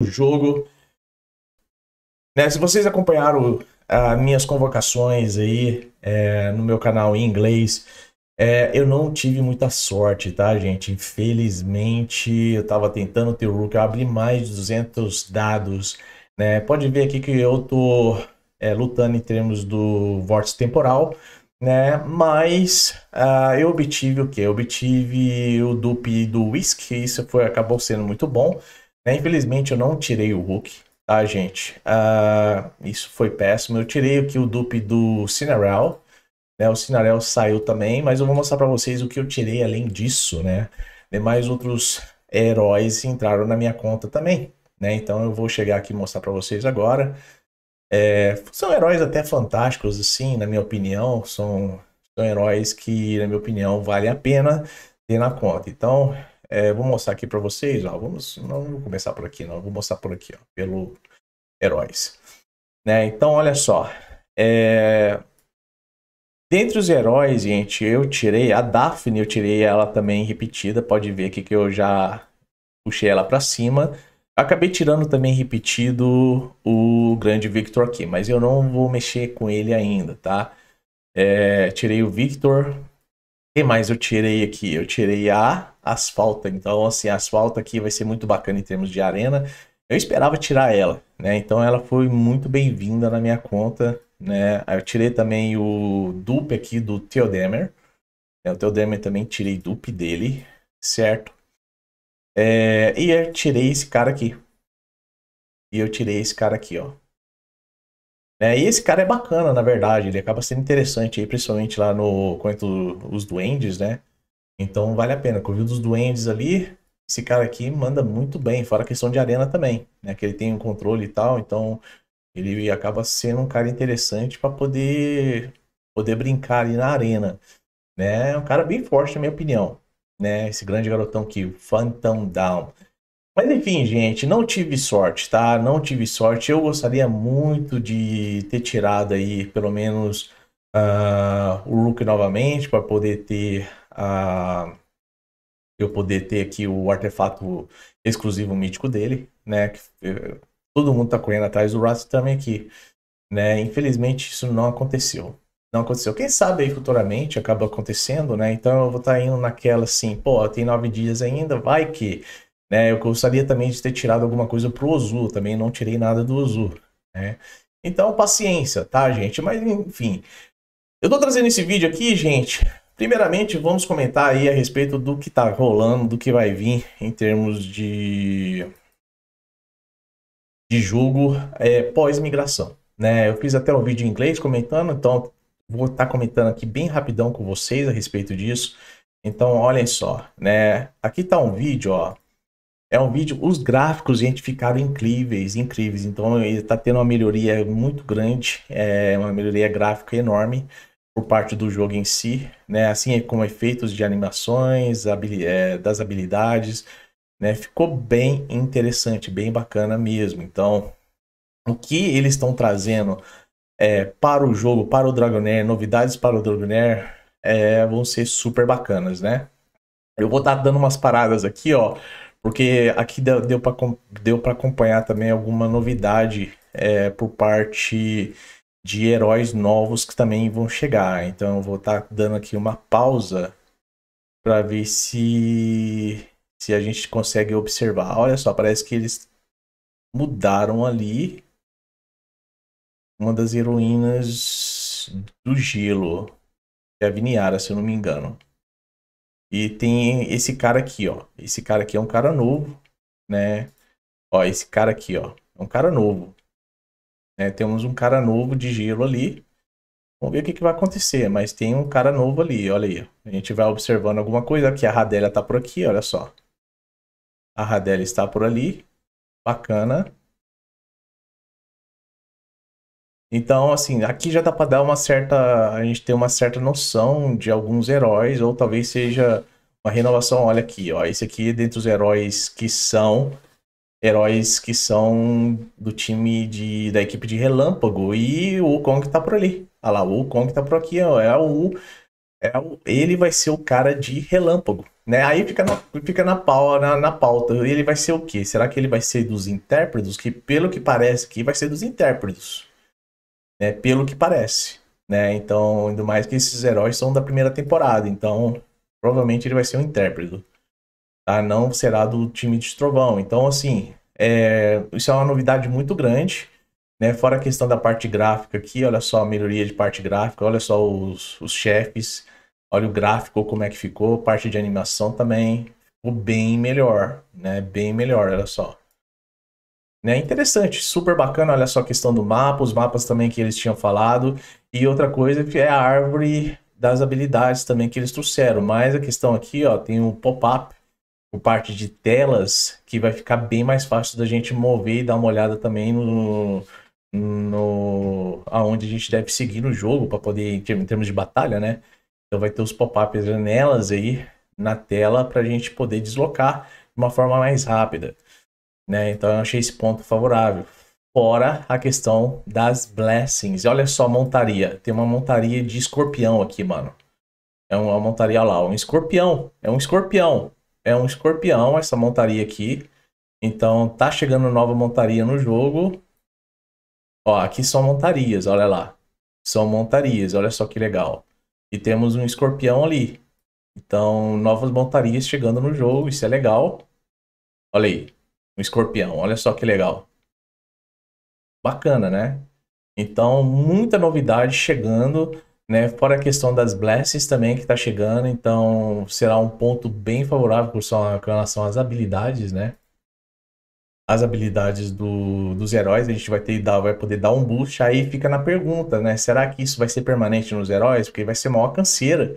o jogo. Né, se vocês acompanharam as ah, minhas convocações aí é, no meu canal em inglês, é, eu não tive muita sorte, tá, gente? Infelizmente, eu estava tentando ter o Rook, eu abri mais de 200 dados. Né? Pode ver aqui que eu tô é, lutando em termos do vórtice temporal, né? Mas uh, eu obtive o que? Eu obtive o dupe do Whisky, isso foi, acabou sendo muito bom. Né, infelizmente eu não tirei o Hulk, tá, gente? Uh, isso foi péssimo. Eu tirei aqui o dupe do Cinerel, né? O Cinerel saiu também, mas eu vou mostrar para vocês o que eu tirei além disso, né? Demais outros heróis entraram na minha conta também, né? Então eu vou chegar aqui e mostrar para vocês agora. É, são heróis até fantásticos, assim, na minha opinião. São, são heróis que, na minha opinião, vale a pena ter na conta. Então, é, vou mostrar aqui para vocês, ó, vamos, não vou começar por aqui, não, vou mostrar por aqui, ó, pelo heróis. Né? Então, olha só, é... dentre os heróis, gente, eu tirei a Daphne, eu tirei ela também repetida, pode ver aqui que eu já puxei ela para cima. Acabei tirando também repetido o grande Victor aqui, mas eu não vou mexer com ele ainda, tá? É, tirei o Victor, que mais eu tirei aqui? Eu tirei a asfalta, Então, assim, a asfalta aqui vai ser muito bacana em termos de arena. Eu esperava tirar ela, né? Então ela foi muito bem-vinda na minha conta, né? Eu tirei também o dupe aqui do Theodemer. É, o Theodemer também tirei dupe dele, certo? É... E eu tirei esse cara aqui. E eu tirei esse cara aqui, ó. É, e esse cara é bacana, na verdade. Ele acaba sendo interessante aí, principalmente lá no quanto os duendes, né? Então vale a pena. Com o dos duendes ali, esse cara aqui manda muito bem. Fora a questão de arena também, né? Que ele tem um controle e tal, então ele acaba sendo um cara interessante para poder poder brincar ali na arena, né? É um cara bem forte na minha opinião, né? Esse grande garotão que Phantom Down. Mas enfim, gente, não tive sorte, tá? Não tive sorte. Eu gostaria muito de ter tirado aí, pelo menos, uh, o Rook novamente, para poder ter a. Uh, eu poder ter aqui o artefato exclusivo mítico dele, né? Eh, todo mundo tá correndo atrás do Rust também aqui, né? Infelizmente isso não aconteceu. Não aconteceu. Quem sabe aí futuramente acaba acontecendo, né? Então eu vou estar tá indo naquela assim, pô, tem nove dias ainda, vai que né? Eu gostaria também de ter tirado alguma coisa pro Ozu, também não tirei nada do Ozu. Né? Então, paciência, tá, gente? Mas, enfim. Eu tô trazendo esse vídeo aqui, gente. Primeiramente, vamos comentar aí a respeito do que tá rolando, do que vai vir em termos de de jogo é, pós-migração. Né? Eu fiz até um vídeo em inglês comentando, então vou estar tá comentando aqui bem rapidão com vocês a respeito disso. Então, olhem só, né? Aqui tá um vídeo, ó. É um vídeo, os gráficos, gente, ficaram incríveis, incríveis. Então, ele está tendo uma melhoria muito grande, é uma melhoria gráfica enorme por parte do jogo em si, né? Assim é como efeitos de animações, habili é, das habilidades, né? Ficou bem interessante, bem bacana mesmo. Então, o que eles estão trazendo é, para o jogo, para o Dragonair, novidades para o Dragonair, é, vão ser super bacanas, né? Eu vou estar tá dando umas paradas aqui, ó porque aqui deu, deu para deu acompanhar também alguma novidade é, por parte de heróis novos que também vão chegar. Então eu vou estar tá dando aqui uma pausa para ver se se a gente consegue observar. Olha só, parece que eles mudaram ali uma das heroínas do gelo, é a Viniara, se eu não me engano. E tem esse cara aqui, ó. Esse cara aqui é um cara novo, né? Ó, esse cara aqui, ó. É um cara novo. Né? Temos um cara novo de gelo ali. Vamos ver o que, que vai acontecer, mas tem um cara novo ali, olha aí. A gente vai observando alguma coisa aqui. A Radélia tá por aqui, olha só. A Radélia está por ali. Bacana. Então, assim, aqui já dá para dar uma certa. A gente tem uma certa noção de alguns heróis, ou talvez seja uma renovação. Olha aqui, ó. Esse aqui, dentre os heróis que são. Heróis que são do time de, da equipe de Relâmpago. E o Kong tá por ali. Olha ah lá, o Kong tá por aqui, ó. É o. É o ele vai ser o cara de Relâmpago. Né? Aí fica, na, fica na, pau, na, na, pauta. Ele vai ser o quê? Será que ele vai ser dos intérpretes? Que pelo que parece aqui vai ser dos intérpretes né? Pelo que parece, né? Então, ainda mais que esses heróis são da primeira temporada, então provavelmente ele vai ser um intérprete, tá? Não será do time de Trovão. Então, assim, é... isso é uma novidade muito grande, né? Fora a questão da parte gráfica aqui, olha só a melhoria de parte gráfica, olha só os, os chefes, olha o gráfico como é que ficou, parte de animação também ficou bem melhor, né? Bem melhor, olha só. Né? Interessante, super bacana, olha só a questão do mapa, os mapas também que eles tinham falado. E outra coisa que é a árvore das habilidades também que eles trouxeram. Mas a questão aqui, ó, tem um pop-up por parte de telas que vai ficar bem mais fácil da gente mover e dar uma olhada também no, no aonde a gente deve seguir no jogo para poder em termos de batalha, né? Então vai ter os pop-ups janelas aí na tela para a gente poder deslocar de uma forma mais rápida. Né? Então eu achei esse ponto favorável. Fora a questão das blessings. Olha só montaria. Tem uma montaria de escorpião aqui, mano. É uma montaria lá, um escorpião. É um escorpião. É um escorpião essa montaria aqui. Então tá chegando nova montaria no jogo. Ó, aqui são montarias, olha lá. São montarias, olha só que legal. E temos um escorpião ali. Então, novas montarias chegando no jogo, isso é legal. Olha aí um escorpião. Olha só que legal. Bacana, né? Então, muita novidade chegando, né? Fora a questão das blesses também que está chegando, então será um ponto bem favorável com relação às habilidades, né? As habilidades do, dos heróis, a gente vai ter vai poder dar um boost, aí fica na pergunta, né? Será que isso vai ser permanente nos heróis? Porque vai ser maior canseira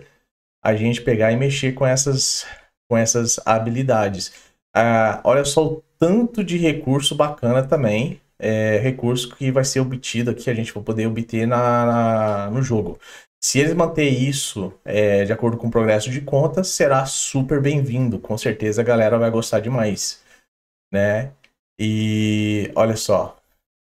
a gente pegar e mexer com essas, com essas habilidades. Ah, olha só o tanto de recurso bacana também. É, recurso que vai ser obtido aqui, a gente vai poder obter na, na no jogo. Se eles manter isso é, de acordo com o progresso de contas, será super bem-vindo. Com certeza a galera vai gostar demais, né? E olha só,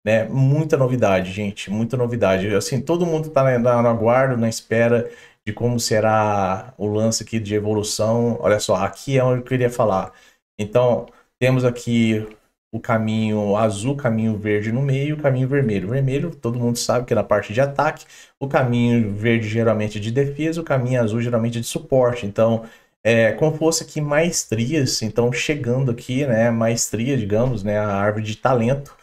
né? Muita novidade, gente, muita novidade. Assim, todo mundo está na, no aguardo, na espera de como será o lance aqui de evolução. Olha só, aqui é onde eu queria falar. Então, temos aqui o caminho azul, caminho verde no meio, caminho vermelho. Vermelho, todo mundo sabe que é na parte de ataque, o caminho verde geralmente é de defesa, o caminho azul geralmente é de suporte. Então, é, como fosse aqui maestrias, então chegando aqui, né, maestria, digamos, né, a árvore de talento,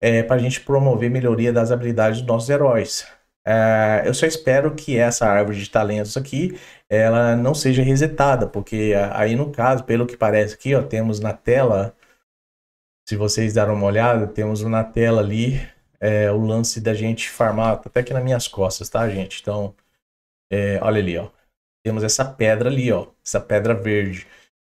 é, para a gente promover melhoria das habilidades dos nossos heróis. Uh, eu só espero que essa árvore de talentos aqui, ela não seja resetada, porque é, aí no caso, pelo que parece aqui, ó, temos na tela, se vocês deram uma olhada, temos na tela ali é, o lance da gente farmar, tá até aqui nas minhas costas, tá gente? Então, é, olha ali, ó, temos essa pedra ali, ó, essa pedra verde.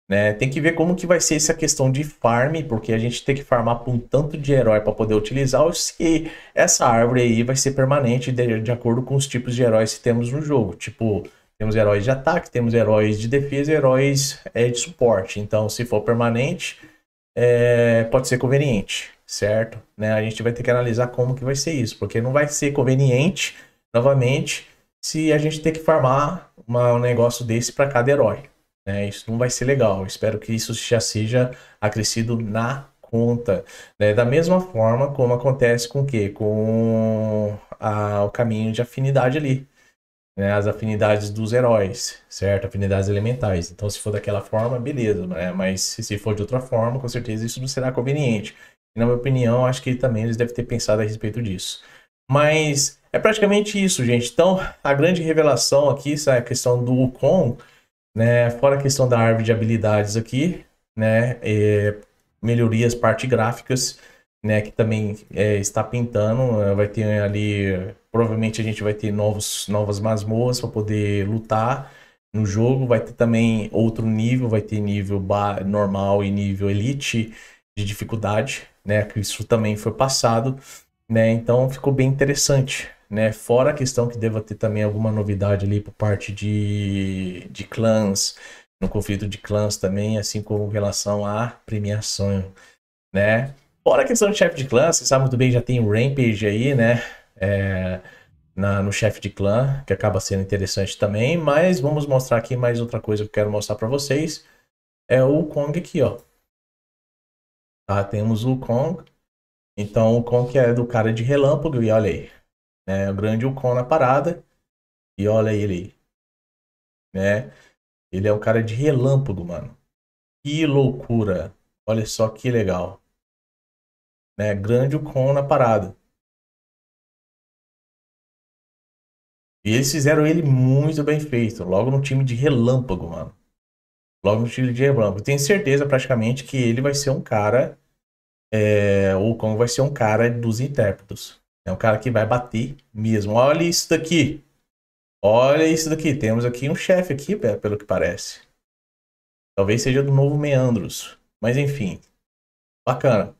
Né? Tem que ver como que vai ser essa questão de farm, porque a gente tem que farmar por um tanto de herói para poder utilizar, ou se essa árvore aí vai ser permanente de, de acordo com os tipos de heróis que temos no jogo. Tipo, temos heróis de ataque, temos heróis de defesa heróis é, de suporte. Então, se for permanente, é, pode ser conveniente, certo? Né? A gente vai ter que analisar como que vai ser isso, porque não vai ser conveniente, novamente, se a gente ter que farmar uma, um negócio desse para cada herói. Né? Isso não vai ser legal. Espero que isso já seja acrescido na conta. Né? Da mesma forma como acontece com o quê? Com a, o caminho de afinidade ali. Né? As afinidades dos heróis, certo? Afinidades elementais. Então, se for daquela forma, beleza. Né? Mas se for de outra forma, com certeza isso não será conveniente. na minha opinião, acho que também eles devem ter pensado a respeito disso. Mas é praticamente isso, gente. Então, a grande revelação aqui, essa questão do Wukong, né? Fora a questão da árvore de habilidades aqui, né? É, melhorias parte gráficas, né? Que também é, está pintando. Né? Vai ter ali, provavelmente a gente vai ter novos, novas masmorras para poder lutar no jogo. Vai ter também outro nível, vai ter nível normal e nível elite de dificuldade, né? Que isso também foi passado, né? Então ficou bem interessante, né? Fora a questão que deva ter também alguma novidade ali por parte de, de clãs, no conflito de clãs também, assim como relação à premiação, né? Fora a questão de chefe de clã, você sabe muito bem, já tem o Rampage aí, né? É, na, no chefe de clã, que acaba sendo interessante também, mas vamos mostrar aqui mais outra coisa que eu quero mostrar para vocês. É o Kong aqui, ó. Tá, temos o Kong. Então, o Kong é do cara de relâmpago, e olha aí né? O grande Ucon na parada. E olha ele aí. Né? Ele é um cara de relâmpago, mano. Que loucura. Olha só que legal. Né? Grande Ucon na parada. E eles fizeram ele muito bem feito. Logo no time de relâmpago, mano. Logo no time de relâmpago. Tenho certeza praticamente que ele vai ser um cara. É, o Kong vai ser um cara dos intérpretes. É um cara que vai bater mesmo. Olha isso daqui. Olha isso daqui. Temos aqui um chefe aqui, pelo que parece. Talvez seja do novo Meandros. Mas enfim. Bacana.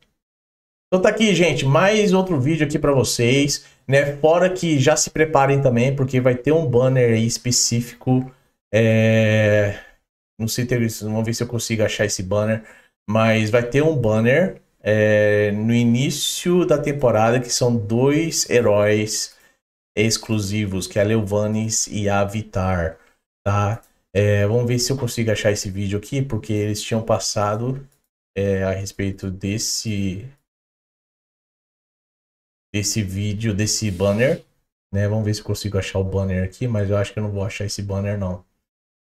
Então tá aqui, gente, mais outro vídeo aqui para vocês, né? Fora que já se preparem também, porque vai ter um banner aí específico. É... Não sei se vamos ver se eu consigo achar esse banner, mas vai ter um banner é, no início da temporada, que são dois heróis exclusivos, que é a Leuvanis e a Vitar, tá? É, vamos ver se eu consigo achar esse vídeo aqui, porque eles tinham passado é, a respeito desse desse vídeo, desse banner, né? Vamos ver se eu consigo achar o banner aqui, mas eu acho que eu não vou achar esse banner não.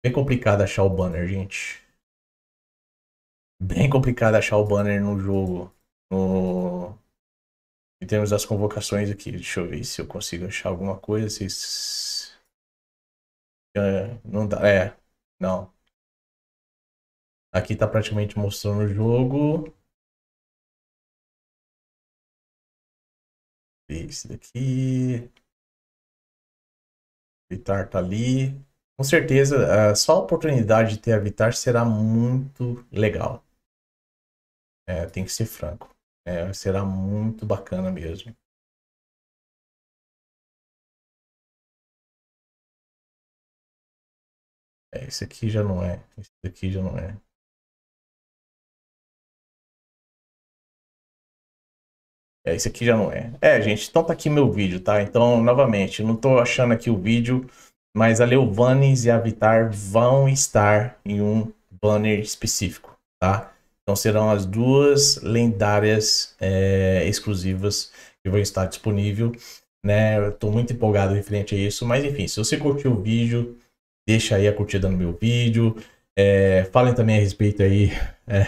Bem é complicado achar o banner, gente bem complicado achar o banner no jogo. No... Em termos das convocações aqui, deixa eu ver se eu consigo achar alguma coisa. Se... É, não dá. É, não. Aqui tá praticamente mostrando o jogo. Esse daqui. Vitar tá ali. Com certeza, ah, só a oportunidade de ter a Vitar será muito legal. É, tem que ser franco. É, será muito bacana mesmo. É, esse aqui já não é. Esse aqui já não é. É, esse aqui já não é. É, gente, então tá aqui meu vídeo, tá? Então, novamente, não tô achando aqui o vídeo, mas a Leuvanes e a Vitar vão estar em um banner específico, tá? Então serão as duas lendárias é, exclusivas que vão estar disponível, né? Estou muito empolgado referente a isso, mas enfim, se você curtiu o vídeo, deixa aí a curtida no meu vídeo, é, falem também a respeito aí é,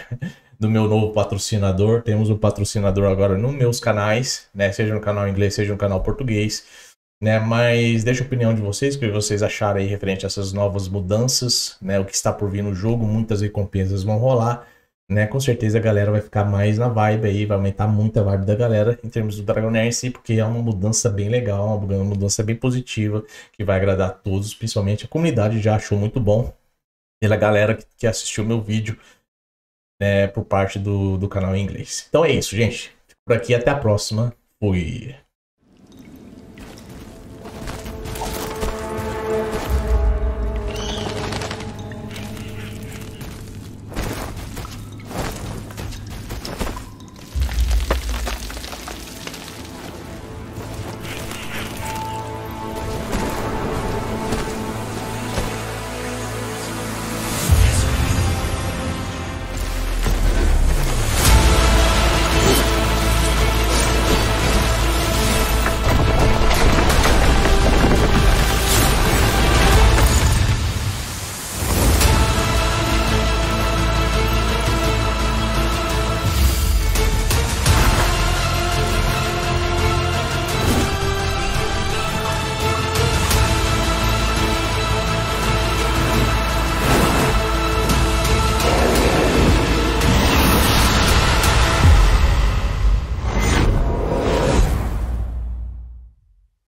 do meu novo patrocinador, temos um patrocinador agora nos meus canais, né? Seja no canal inglês, seja no canal português. Né, mas deixa a opinião de vocês, o que vocês acharam aí referente a essas novas mudanças, né, o que está por vir no jogo, muitas recompensas vão rolar né? Com certeza a galera vai ficar mais na vibe aí, vai aumentar muito a vibe da galera em termos do Dragonair em si, porque é uma mudança bem legal, uma mudança bem positiva, que vai agradar a todos, principalmente a comunidade já achou muito bom. Pela galera que assistiu meu vídeo, né, por parte do, do canal em inglês. Então é isso, gente. Fico por aqui, até a próxima. Fui.